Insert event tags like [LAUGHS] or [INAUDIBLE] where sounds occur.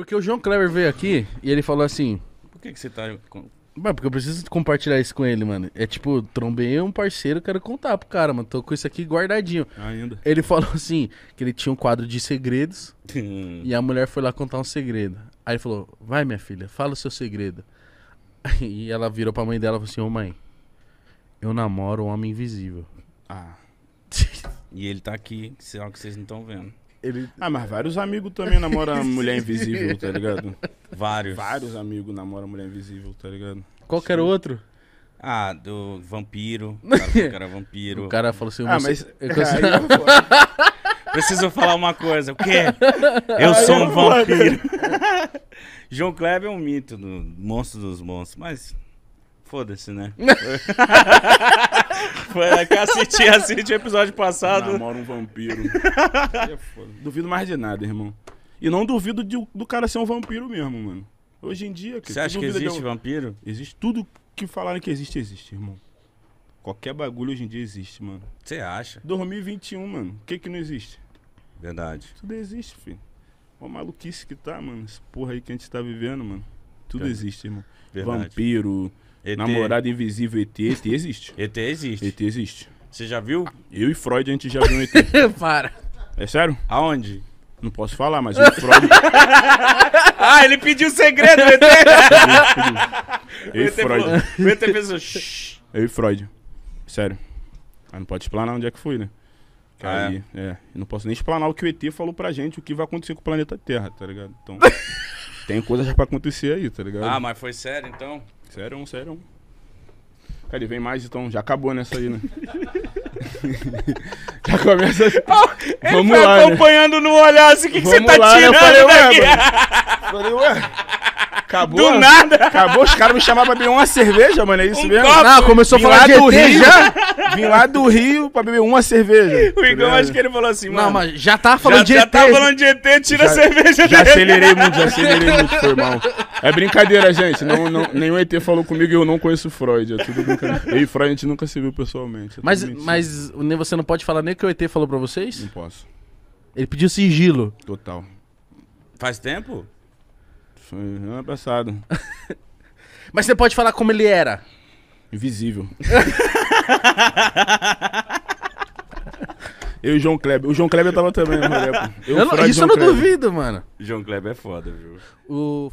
Porque o João Kleber veio aqui e ele falou assim. Por que, que você tá. com- Mano, porque eu preciso compartilhar isso com ele, mano. É tipo, trombei um parceiro, quero contar pro cara, mano. Tô com isso aqui guardadinho. Ainda. Ele falou assim, que ele tinha um quadro de segredos [LAUGHS] e a mulher foi lá contar um segredo. Aí ele falou, vai minha filha, fala o seu segredo. [LAUGHS] E ela virou pra mãe dela e falou assim, ô mãe, eu namoro um homem invisível. Ah. [LAUGHS] E ele tá aqui, sei lá que vocês não estão vendo. Ele... Ah, mas vários amigos também namoram mulher invisível, tá ligado? Vários. Vários amigos namoram mulher invisível, tá ligado? Qualquer outro? Ah, do vampiro. [LAUGHS] O cara, o vampiro. O cara falou assim... Ah, mas... É [LAUGHS] eu... [LAUGHS] Preciso falar uma coisa. O quê? Eu sou um né? vampiro. João Kleber é um mito do monstro dos monstros, mas... Foda-se, né? [LAUGHS] Foi lá que eu assisti, assisti o episódio passado. Namora um vampiro. É duvido mais de nada, irmão. E não duvido de, do cara ser um vampiro mesmo, mano. Hoje em dia... Você acha que existe um... vampiro? Existe. Tudo que falaram que existe, existe, irmão. Qualquer bagulho hoje em dia existe, mano. Você acha? 2021, mano. O que que não existe? Verdade. Tudo existe, filho. Uma maluquice que tá, mano. Essa porra aí que a gente tá vivendo, mano. Tudo Verdade. existe, irmão. Verdade. Vampiro... ET. Namorada invisível ET, ET existe. [LAUGHS] ET existe. ET existe. Você já viu? Eu e Freud a gente já viu um ET. [LAUGHS] Para. É sério? Aonde? Não posso falar, mas o Freud. [LAUGHS] ah, ele pediu segredo, ET! eu e Freud. O ET pensou. Eu e Freud. Sério. Mas não pode explanar onde é que fui, né? Ah, aí, é. é. Não posso nem explanar o que o ET falou pra gente, o que vai acontecer com o planeta Terra, tá ligado? Então. tem coisas pra acontecer aí, tá ligado? Ah, mas foi sério então? Sério, sério. Cara, vem mais então, já acabou nessa aí, né? [LAUGHS] já começa assim. Oh, Vamos tá lá, né? acompanhando né? no olhar assim, o que, que você tá lá, né? tirando né? falei, daqui? falei, ué. Acabou. Do nada. Acabou, os caras me chamaram pra beber uma cerveja, mano. É isso um mesmo? Copo. Não, começou a falar lá do Rio. Já. Vim lá do Rio pra beber uma cerveja. O Igor acho que ele falou assim, mano. Não, mas já tava falando já, de já ET. Já tava falando de ET, tira já, a cerveja já dele. Já acelerei muito, já acelerei muito, foi mal. É brincadeira, gente. Não, não, nenhum ET falou comigo e eu não conheço Freud. É tudo brincadeira. Eu e Freud a gente nunca se viu pessoalmente. É mas, mas você não pode falar nem o que o ET falou pra vocês? Não posso. Ele pediu sigilo. Total. Faz tempo? Foi ano passado. [LAUGHS] mas você pode falar como ele era? Invisível. [LAUGHS] Eu e o João Kleber. O João Kleber tava também na [LAUGHS] Eu, eu, isso eu não Kleber. duvido, mano. João Kleber é foda, viu? O.